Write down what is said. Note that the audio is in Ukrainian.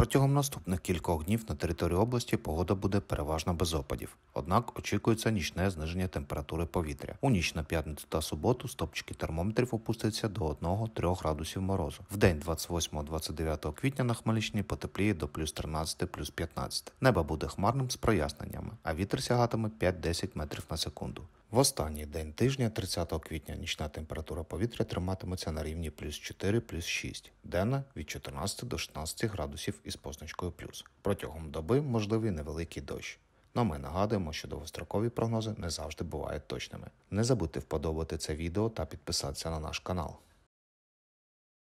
Протягом наступних кількох днів на території області погода буде переважно без опадів. Однак очікується нічне зниження температури повітря. У ніч на п'ятницю та суботу стопчики термометрів опустяться до 1-3 градусів морозу. В день 28-29 квітня на Хмельниччині потепліє до плюс 13, плюс 15. Небо буде хмарним з проясненнями а вітер сягатиме 5-10 метрів на секунду. В останній день тижня, 30 квітня, нічна температура повітря триматиметься на рівні плюс 4 плюс 6, денна від 14 до 16 градусів із позначкою плюс. Протягом доби можливий невеликий дощ. Но ну, ми нагадуємо, що довгострокові прогнози не завжди бувають точними. Не забудьте вподобати це відео та підписатися на наш канал.